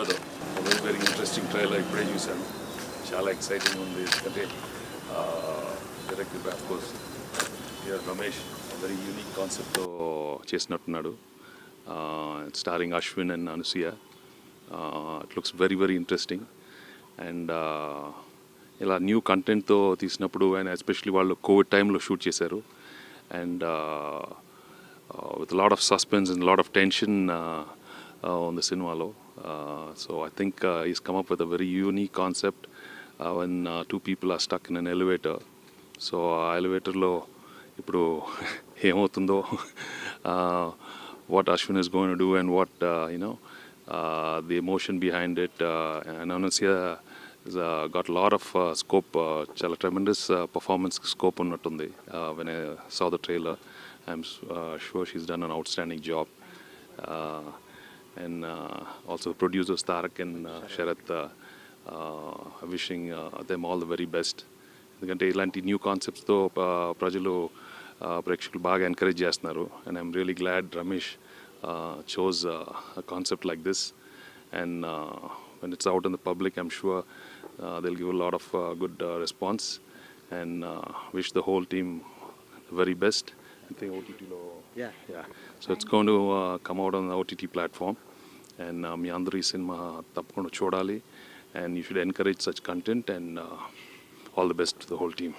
కూడా very very interesting trial ఇప్పుడే చూశాను చాలా ఎక్సైటింగ్ ఉంది ఎందుకంటే డైరెక్టర్ బ్యాక్ కోర్స్ రమేష్ వెరీ యూనిక్ కాన్సెప్ట్తో చేసినట్టున్నాడు starring Ashwin and Anasuya it looks very very interesting and ఇలా న్యూ కంటెంట్తో తీసినప్పుడు అండ్ ఎస్పెషలీ వాళ్ళు కోవిడ్ టైంలో షూట్ చేశారు and with lot of suspense and lot of tension ఉంది సినిమాలో Uh, so I think uh, he's come up with a very unique concept uh, when two people are stuck in an elevator. So ఆ ఎలివేటర్లో ఇప్పుడు ఏమవుతుందో what Ashwin is going do and what you know the emotion behind it and got lot of scope చాలా tremendous performance scope ఉన్నట్టుంది when I saw the trailer I'm sure she's done an out job and uh, also producers Tarak and uh, Sharat, uh, wishing them all the very best. ఎందుకంటే ఇలాంటి new కాన్సెప్ట్స్తో ప్రజలు ప్రేక్షకులు బాగా encourage చేస్తున్నారు and I'm really glad Ramesh chose a concept like this and when it's out in the public i'm sure they'll give a lot of good response and wish the whole team the very best so it's going to come out on the ott platform and మీ అందరూ ఈ సినిమా తప్పకుండా చూడాలి and you should encourage such content and all the best the whole team